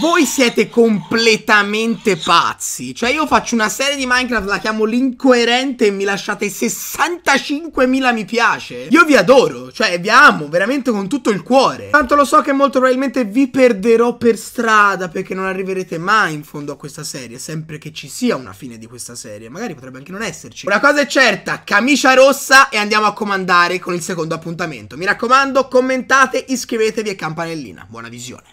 Voi siete completamente pazzi. Cioè, io faccio una serie di Minecraft, la chiamo l'incoerente e mi lasciate 65.000 mi piace. Io vi adoro, cioè, vi amo veramente con tutto il cuore. Tanto lo so che molto probabilmente vi perderò per strada perché non arriverete mai in fondo a questa serie. Sempre che ci sia una fine di questa serie. Magari potrebbe anche non esserci. Una cosa è certa, camicia rossa e andiamo a comandare con il secondo appuntamento. Mi raccomando, commentate, iscrivetevi e campanellina. Buona visione.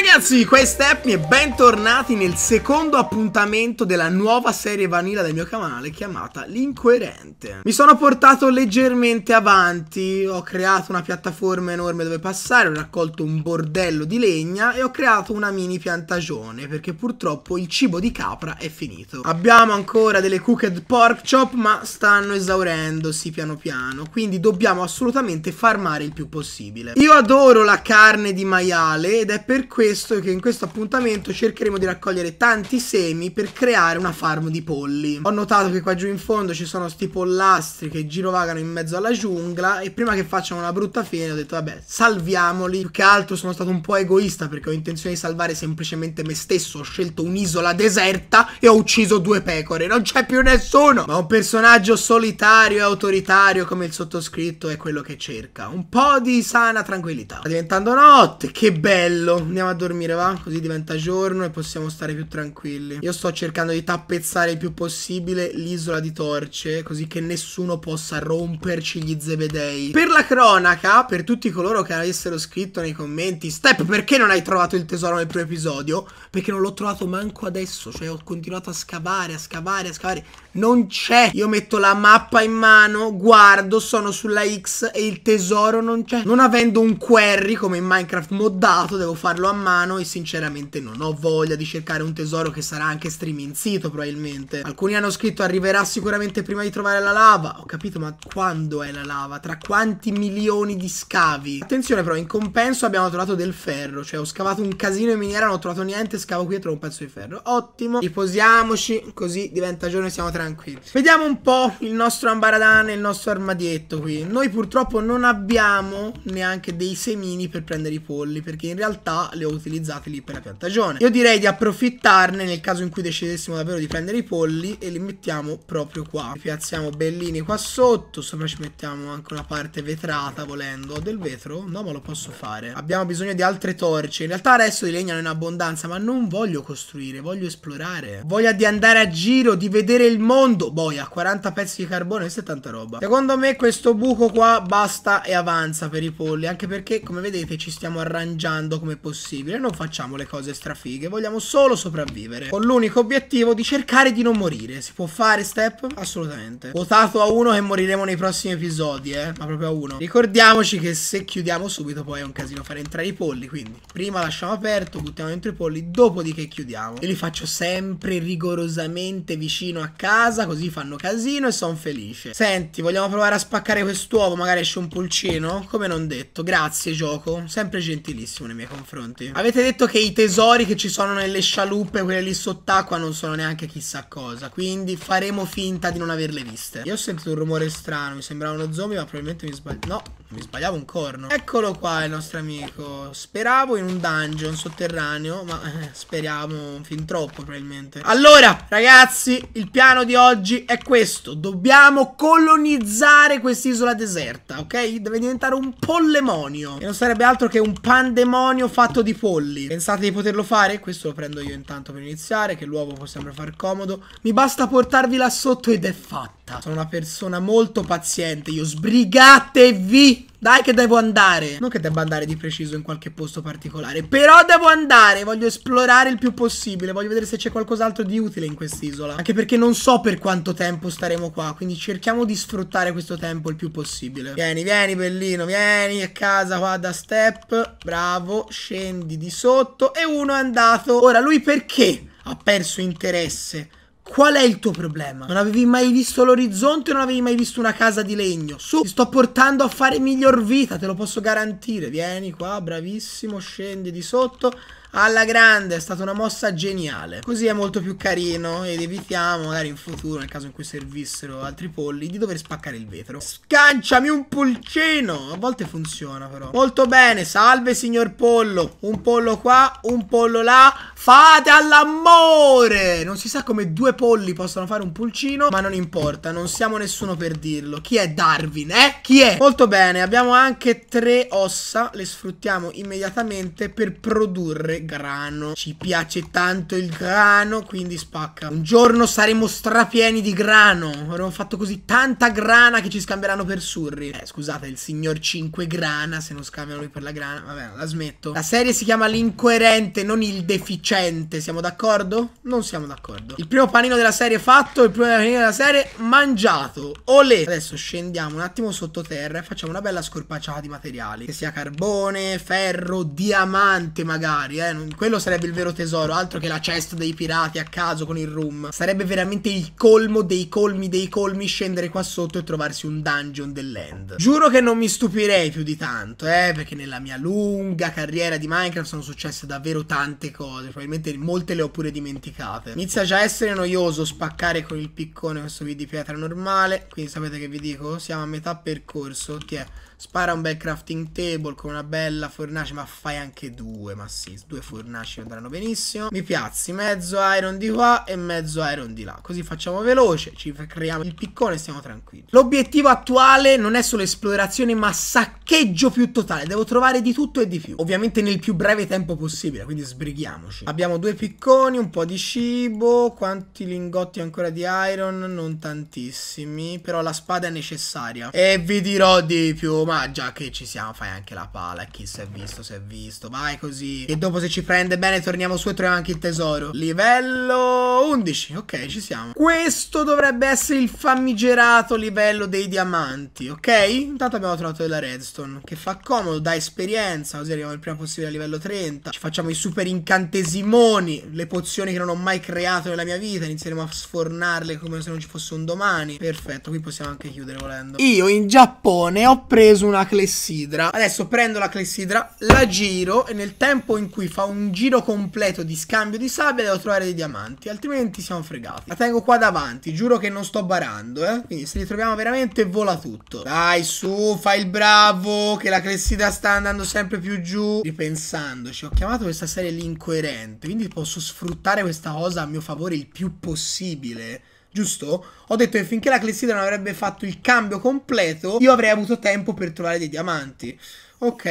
ragazzi, questa è Stepney e bentornati nel secondo appuntamento della nuova serie vanilla del mio canale chiamata L'Incoerente. Mi sono portato leggermente avanti, ho creato una piattaforma enorme dove passare, ho raccolto un bordello di legna e ho creato una mini piantagione perché purtroppo il cibo di capra è finito. Abbiamo ancora delle cooked pork chop ma stanno esaurendosi piano piano, quindi dobbiamo assolutamente farmare il più possibile. Io adoro la carne di maiale ed è per questo questo che in questo appuntamento cercheremo di raccogliere tanti semi per creare una farm di polli. Ho notato che qua giù in fondo ci sono sti pollastri che girovagano in mezzo alla giungla e prima che facciano una brutta fine ho detto vabbè salviamoli. Più che altro sono stato un po' egoista perché ho intenzione di salvare semplicemente me stesso. Ho scelto un'isola deserta e ho ucciso due pecore. Non c'è più nessuno. Ma un personaggio solitario e autoritario come il sottoscritto è quello che cerca. Un po' di sana tranquillità. Sta diventando notte. Che bello. Andiamo a dormire, va? Così diventa giorno e possiamo stare più tranquilli. Io sto cercando di tappezzare il più possibile l'isola di torce, così che nessuno possa romperci gli zebedei. Per la cronaca, per tutti coloro che avessero scritto nei commenti, Step, perché non hai trovato il tesoro nel primo episodio? Perché non l'ho trovato manco adesso, cioè ho continuato a scavare, a scavare, a scavare. Non c'è. Io metto la mappa in mano, guardo, sono sulla X e il tesoro non c'è. Non avendo un query come in Minecraft moddato, devo farlo a mano mano e sinceramente non ho voglia di cercare un tesoro che sarà anche streaming sito probabilmente. Alcuni hanno scritto arriverà sicuramente prima di trovare la lava. Ho capito ma quando è la lava? Tra quanti milioni di scavi? Attenzione però in compenso abbiamo trovato del ferro. Cioè ho scavato un casino in miniera non ho trovato niente. Scavo qui e trovo un pezzo di ferro. Ottimo. Riposiamoci così diventa giorno e siamo tranquilli. Vediamo un po' il nostro ambaradan e il nostro armadietto qui. Noi purtroppo non abbiamo neanche dei semini per prendere i polli perché in realtà le ho utilizzateli per la piantagione. Io direi di approfittarne nel caso in cui decidessimo davvero di prendere i polli e li mettiamo proprio qua. Li piazziamo bellini qua sotto, sopra ci mettiamo anche una parte vetrata volendo. del vetro? No, ma lo posso fare. Abbiamo bisogno di altre torce. In realtà adesso di legna è in abbondanza, ma non voglio costruire, voglio esplorare. Voglia di andare a giro, di vedere il mondo. Boia, 40 pezzi di carbone e 70 roba. Secondo me questo buco qua basta e avanza per i polli, anche perché come vedete ci stiamo arrangiando come possibile sopravvivere, non facciamo le cose strafighe, vogliamo solo sopravvivere. Con l'unico obiettivo di cercare di non morire. Si può fare step? Assolutamente. Votato a uno che moriremo nei prossimi episodi, eh. Ma proprio a uno. Ricordiamoci che se chiudiamo subito poi è un casino fare entrare i polli, quindi prima lasciamo aperto, buttiamo dentro i polli, dopodiché chiudiamo. Io li faccio sempre rigorosamente vicino a casa, così fanno casino e sono felice. Senti, vogliamo provare a spaccare quest'uovo, magari esce un pulcino? Come non detto. Grazie gioco, sempre gentilissimo nei miei confronti. Avete detto che i tesori che ci sono nelle scialuppe, quelle lì sott'acqua, non sono neanche chissà cosa. Quindi faremo finta di non averle viste. Io ho sentito un rumore strano, mi sembrava uno zombie, ma probabilmente mi sbaglio. No, mi sbagliavo un corno. Eccolo qua il nostro amico. Speravo in un dungeon sotterraneo, ma eh, speriamo fin troppo probabilmente. Allora, ragazzi, il piano di oggi è questo. Dobbiamo colonizzare quest'isola deserta, ok? Deve diventare un pollemonio. E non sarebbe altro che un pandemonio fatto di fuoco polli. Pensate di poterlo fare? Questo lo prendo io intanto per iniziare, che l'uovo può sempre far comodo. Mi basta portarvi là sotto ed è fatta. Sono una persona molto paziente, io sbrigatevi! Dai che devo andare Non che debba andare di preciso in qualche posto particolare Però devo andare Voglio esplorare il più possibile Voglio vedere se c'è qualcos'altro di utile in quest'isola Anche perché non so per quanto tempo staremo qua Quindi cerchiamo di sfruttare questo tempo il più possibile Vieni, vieni bellino Vieni a casa qua da step Bravo Scendi di sotto E uno è andato Ora lui perché ha perso interesse Qual è il tuo problema? Non avevi mai visto l'orizzonte, non avevi mai visto una casa di legno. Su, ti sto portando a fare miglior vita, te lo posso garantire. Vieni qua, bravissimo, scendi di sotto. Alla grande, è stata una mossa geniale. Così è molto più carino ed evitiamo, magari in futuro, nel caso in cui servissero altri polli, di dover spaccare il vetro. Scanciami un pulcino! A volte funziona però. Molto bene, salve signor pollo. Un pollo qua, un pollo là. Fate all'amore! Non si sa come due polli possano fare un pulcino, ma non importa, non siamo nessuno per dirlo. Chi è Darwin, eh? Chi è? Molto bene, abbiamo anche tre ossa, le sfruttiamo immediatamente per produrre grano. Ci piace tanto il grano, quindi spacca. Un giorno saremo strapieni di grano. Avremo fatto così tanta grana che ci scambieranno per surri. Eh, scusate, il signor 5 grana, se non scambiano lui per la grana. Vabbè, la smetto. La serie si chiama L'incoerente, non il deficiente decente, siamo d'accordo? Non siamo d'accordo. Il primo panino della serie fatto, il primo panino della serie mangiato. Olè! Adesso scendiamo un attimo sottoterra e facciamo una bella scorpacciata di materiali. Che sia carbone, ferro, diamante magari, eh. Quello sarebbe il vero tesoro, altro che la cesta dei pirati a caso con il room. Sarebbe veramente il colmo dei colmi dei colmi scendere qua sotto e trovarsi un dungeon dell'end. Giuro che non mi stupirei più di tanto, eh, perché nella mia lunga carriera di Minecraft sono successe davvero tante cose. Probabilmente probabilmente molte le ho pure dimenticate. Inizia già a essere noioso spaccare con il piccone questo V di pietra normale, quindi sapete che vi dico? Siamo a metà percorso, ti è... Spara un bel crafting table con una bella fornace, ma fai anche due, ma sì, due fornaci andranno benissimo. Mi piazzi mezzo iron di qua e mezzo iron di là, così facciamo veloce, ci creiamo il piccone e stiamo tranquilli. L'obiettivo attuale non è solo esplorazione, ma saccheggio più totale, devo trovare di tutto e di più. Ovviamente nel più breve tempo possibile, quindi sbrighiamoci. Abbiamo due picconi, un po' di cibo, quanti lingotti ancora di iron? Non tantissimi, però la spada è necessaria. E vi dirò di più, ma già che ci siamo fai anche la pala. Chi si è visto, si è visto. Vai così. E dopo se ci prende bene torniamo su e troviamo anche il tesoro. Livello 11. Ok, ci siamo. Questo dovrebbe essere il famigerato livello dei diamanti, ok? Intanto abbiamo trovato della redstone, che fa comodo, da esperienza, così arriviamo il prima possibile a livello 30. Ci facciamo i super incantesimoni, le pozioni che non ho mai creato nella mia vita, inizieremo a sfornarle come se non ci fosse un domani. Perfetto, qui possiamo anche chiudere volendo. Io in Giappone ho preso preso una clessidra. Adesso prendo la clessidra, la giro e nel tempo in cui fa un giro completo di scambio di sabbia devo trovare dei diamanti, altrimenti siamo fregati. La tengo qua davanti, giuro che non sto barando, eh. Quindi se li troviamo veramente vola tutto. Dai, su, fai il bravo, che la clessidra sta andando sempre più giù. Ripensandoci, ho chiamato questa serie l'incoerente, quindi posso sfruttare questa cosa a mio favore il più possibile giusto? Ho detto che finché la Clessidra non avrebbe fatto il cambio completo, io avrei avuto tempo per trovare dei diamanti. Ok,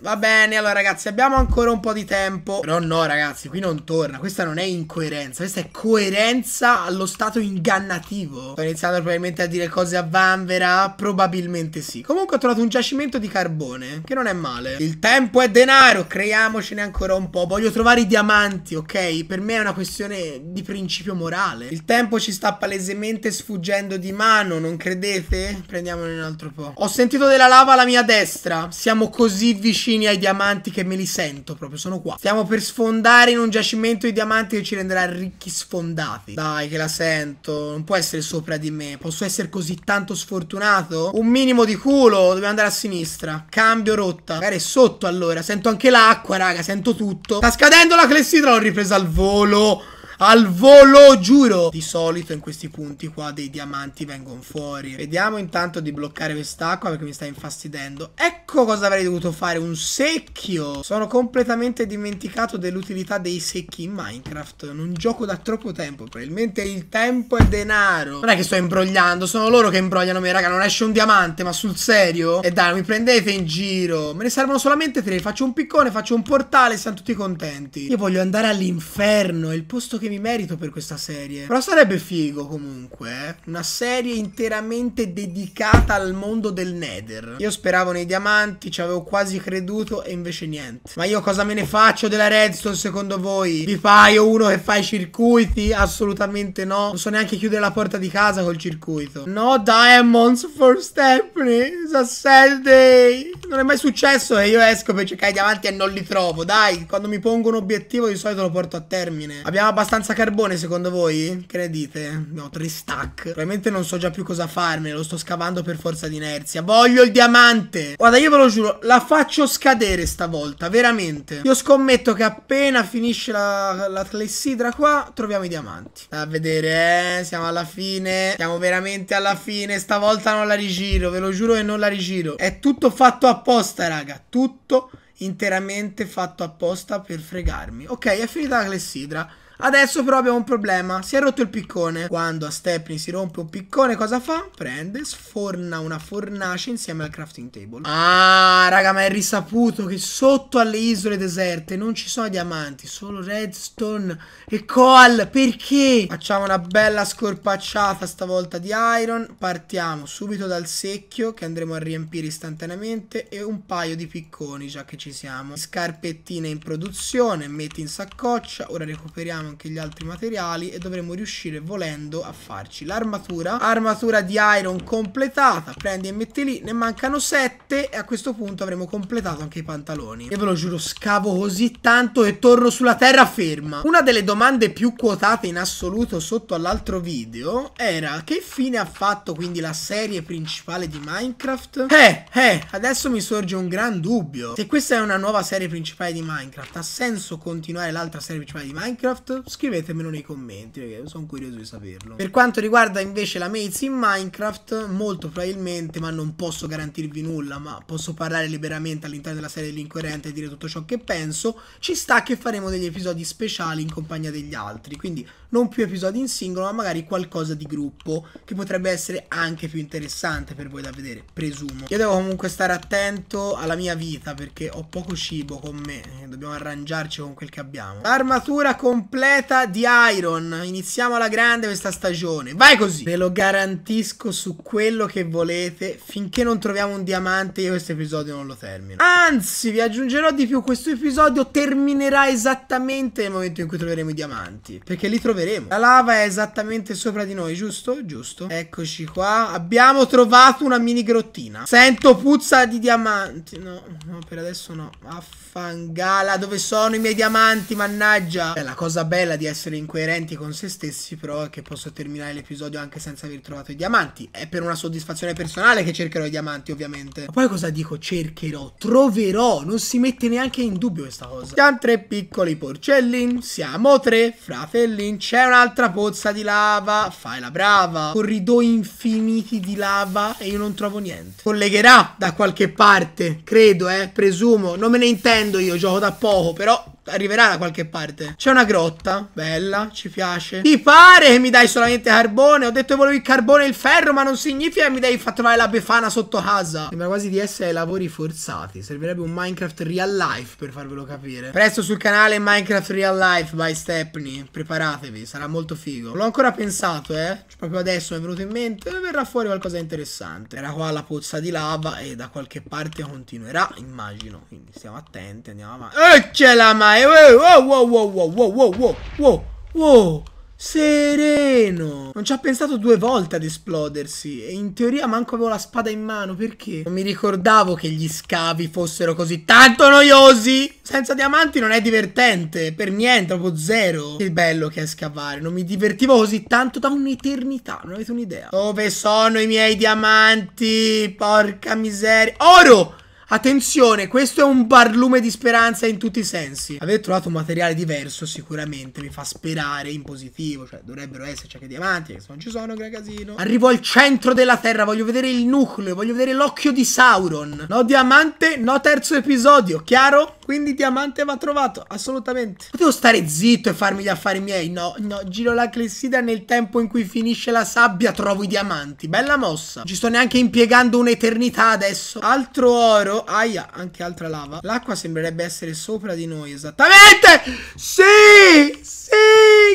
va bene, allora ragazzi abbiamo ancora un po' di tempo Però no ragazzi, qui non torna, questa non è incoerenza, questa è coerenza allo stato ingannativo Sto iniziando probabilmente a dire cose a vanvera, probabilmente sì Comunque ho trovato un giacimento di carbone, che non è male Il tempo è denaro, creiamocene ancora un po', voglio trovare i diamanti, ok? Per me è una questione di principio morale Il tempo ci sta palesemente sfuggendo di mano, non credete? Prendiamone un altro po' Ho sentito della lava alla mia destra, siamo siamo così vicini ai diamanti che me li sento proprio, sono qua. Stiamo per sfondare in un giacimento di diamanti che ci renderà ricchi sfondati. Dai, che la sento. Non può essere sopra di me. Posso essere così tanto sfortunato? Un minimo di culo. Dobbiamo andare a sinistra. Cambio rotta. Magari è sotto allora. Sento anche l'acqua, raga. Sento tutto. Sta scadendo la clessidra. L'ho ripresa al volo. Al volo, giuro! Di solito in questi punti qua dei diamanti vengono fuori. Vediamo intanto di bloccare quest'acqua perché mi sta infastidendo. Ecco cosa avrei dovuto fare, un secchio! Sono completamente dimenticato dell'utilità dei secchi in Minecraft. Non gioco da troppo tempo, probabilmente il tempo è denaro. Non è che sto imbrogliando, sono loro che imbrogliano me, raga. Non esce un diamante, ma sul serio? E dai, mi prendete in giro. Me ne servono solamente tre. Faccio un piccone, faccio un portale, siamo tutti contenti. Io voglio andare all'inferno, è il posto che che mi merito per questa serie. Però sarebbe figo comunque, eh? Una serie interamente dedicata al mondo del Nether. Io speravo nei diamanti, ci avevo quasi creduto e invece niente. Ma io cosa me ne faccio della redstone secondo voi? Vi paio uno che fa i circuiti? Assolutamente no. Non so neanche chiudere la porta di casa col circuito. No diamonds for Stephanie. It's a sad day. Non è mai successo che io esco per cercare i diamanti e non li trovo. Dai, quando mi pongo un obiettivo di solito lo porto a termine. Abbiamo abbastanza abbastanza carbone secondo voi? Che ne dite? No, tre stack. Probabilmente non so già più cosa farmene, lo sto scavando per forza di inerzia. Voglio il diamante! Guarda, io ve lo giuro, la faccio scadere stavolta, veramente. Io scommetto che appena finisce la, la clessidra qua, troviamo i diamanti. A vedere, eh, siamo alla fine. Siamo veramente alla fine, stavolta non la rigiro, ve lo giuro che non la rigiro. È tutto fatto apposta, raga, tutto interamente fatto apposta per fregarmi. Ok, è finita la clessidra. Adesso però abbiamo un problema. Si è rotto il piccone. Quando a Stepney si rompe un piccone, cosa fa? Prende, sforna una fornace insieme al crafting table. Ah, raga, ma è risaputo che sotto alle isole deserte non ci sono diamanti, solo redstone e coal. Perché? Facciamo una bella scorpacciata stavolta di iron. Partiamo subito dal secchio che andremo a riempire istantaneamente e un paio di picconi, già che ci siamo. Scarpettine in produzione, metti in saccoccia. Ora recuperiamo piano anche gli altri materiali e dovremo riuscire volendo a farci l'armatura armatura di iron completata prendi e metti lì ne mancano 7 e a questo punto avremo completato anche i pantaloni e ve lo giuro scavo così tanto e torno sulla terraferma una delle domande più quotate in assoluto sotto all'altro video era che fine ha fatto quindi la serie principale di Minecraft eh eh adesso mi sorge un gran dubbio se questa è una nuova serie principale di Minecraft ha senso continuare l'altra serie principale di Minecraft Scrivetemelo nei commenti perché sono curioso di saperlo. Per quanto riguarda invece la maze in Minecraft, molto probabilmente, ma non posso garantirvi nulla, ma posso parlare liberamente all'interno della serie dell'incoerente e dire tutto ciò che penso, ci sta che faremo degli episodi speciali in compagnia degli altri, quindi non più episodi in singolo, ma magari qualcosa di gruppo che potrebbe essere anche più interessante per voi da vedere, presumo. Io devo comunque stare attento alla mia vita perché ho poco cibo con me, eh, dobbiamo arrangiarci con quel che abbiamo. Armatura completa completa di Iron. Iniziamo alla grande questa stagione. Vai così. Ve lo garantisco su quello che volete. Finché non troviamo un diamante, io questo episodio non lo termino. Anzi, vi aggiungerò di più. Questo episodio terminerà esattamente nel momento in cui troveremo i diamanti. Perché li troveremo. La lava è esattamente sopra di noi, giusto? Giusto. Eccoci qua. Abbiamo trovato una mini grottina. Sento puzza di diamanti. No, no per adesso no. Affangala. Dove sono i miei diamanti? Mannaggia. È la cosa bella bella di essere incoerenti con se stessi, però è che posso terminare l'episodio anche senza aver trovato i diamanti. È per una soddisfazione personale che cercherò i diamanti, ovviamente. Ma poi cosa dico? Cercherò, troverò, non si mette neanche in dubbio questa cosa. Siamo tre piccoli porcellin, siamo tre fratellin, c'è un'altra pozza di lava, fai la brava. Corridoi infiniti di lava e io non trovo niente. Collegherà da qualche parte, credo, eh, presumo. Non me ne intendo io, gioco da poco, però arriverà da qualche parte. C'è una grotta, bella, ci piace. Ti pare che mi dai solamente carbone? Ho detto che volevo il carbone e il ferro, ma non significa che mi devi far trovare la befana sotto casa. Sembra quasi di essere ai lavori forzati. Servirebbe un Minecraft real life per farvelo capire. Presto sul canale Minecraft real life by Stepney. Preparatevi, sarà molto figo. L'ho ancora pensato, eh. Cioè, proprio adesso mi è venuto in mente. Verrà fuori qualcosa di interessante. Era qua la pozza di lava e da qualche parte continuerà, immagino. Quindi stiamo attenti, andiamo avanti. E eh, ce la mai! dai, eh, eh, wow, wow, wow, wow, wow, wow, wow, wow, sereno. Non ci ha pensato due volte ad esplodersi e in teoria manco avevo la spada in mano, perché? Non mi ricordavo che gli scavi fossero così tanto noiosi. Senza diamanti non è divertente, per niente, proprio zero. Che bello che è scavare, non mi divertivo così tanto da un'eternità, non avete un'idea. Dove sono i miei diamanti? Porca miseria. Oro! Attenzione, questo è un barlume di speranza in tutti i sensi. Avete trovato un materiale diverso sicuramente mi fa sperare in positivo. Cioè, dovrebbero esserci anche diamanti, che se non ci sono, gran casino. Arrivo al centro della Terra, voglio vedere il nucleo, voglio vedere l'occhio di Sauron. No diamante, no terzo episodio, chiaro? Quindi diamante va trovato, assolutamente. Potevo stare zitto e farmi gli affari miei. No, no, giro la clessida nel tempo in cui finisce la sabbia trovo i diamanti. Bella mossa. Non ci sto neanche impiegando un'eternità adesso. Altro oro aia, anche altra lava. L'acqua sembrerebbe essere sopra di noi, esattamente! Sì! Sì!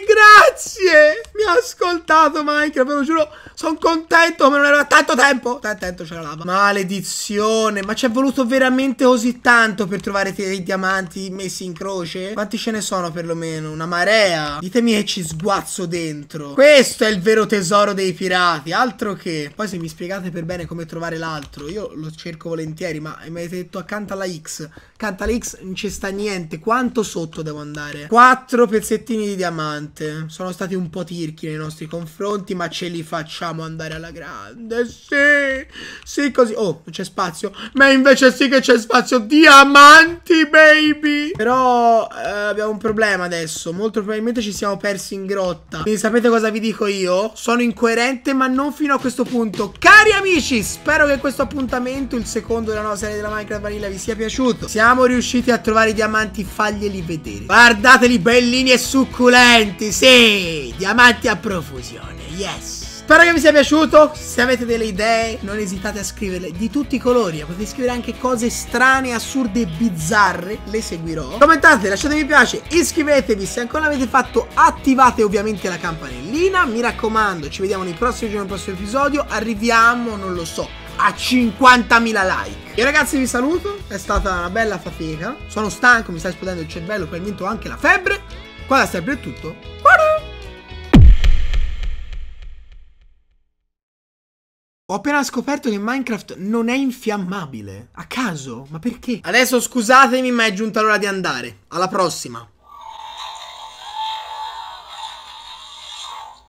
grazie! Mi ha ascoltato Minecraft, ve lo giuro, sono contento, ma non era tanto tempo. Stai attento, c'è la lava. Maledizione, ma ci è voluto veramente così tanto per trovare dei diamanti messi in croce? Quanti ce ne sono perlomeno? Una marea? Ditemi che ci sguazzo dentro. Questo è il vero tesoro dei pirati, altro che. Poi se mi spiegate per bene come trovare l'altro, io lo cerco volentieri, ma mi avete detto accanto alla X. Accanto alla X non ci sta niente. Quanto sotto devo andare? Quattro pezzettini di diamanti pesante. Sono stati un po' tirchi nei nostri confronti, ma ce li facciamo andare alla grande. Sì, sì così. Oh, non c'è spazio. Ma invece sì che c'è spazio. Diamanti, baby! Però eh, abbiamo un problema adesso. Molto probabilmente ci siamo persi in grotta. Quindi sapete cosa vi dico io? Sono incoerente, ma non fino a questo punto. Cari amici, spero che questo appuntamento, il secondo della nuova serie della Minecraft Vanilla, vi sia piaciuto. Siamo riusciti a trovare i diamanti, faglieli vedere. Guardateli bellini e succulenti diamanti, sì, diamanti a profusione, yes. Spero che vi sia piaciuto, se avete delle idee non esitate a scriverle di tutti i colori, potete scrivere anche cose strane, assurde e bizzarre, le seguirò. Commentate, lasciate mi piace, iscrivetevi se ancora l'avete fatto, attivate ovviamente la campanellina, mi raccomando, ci vediamo nei prossimi giorni, nel prossimo episodio, arriviamo, non lo so, a 50.000 like. Io ragazzi vi saluto, è stata una bella fatica, sono stanco, mi sta esplodendo il cervello, per il momento anche la febbre. Qua da sempre è tutto. Ho appena scoperto che Minecraft non è infiammabile. A caso? Ma perché? Adesso scusatemi, ma è giunta l'ora di andare. Alla prossima.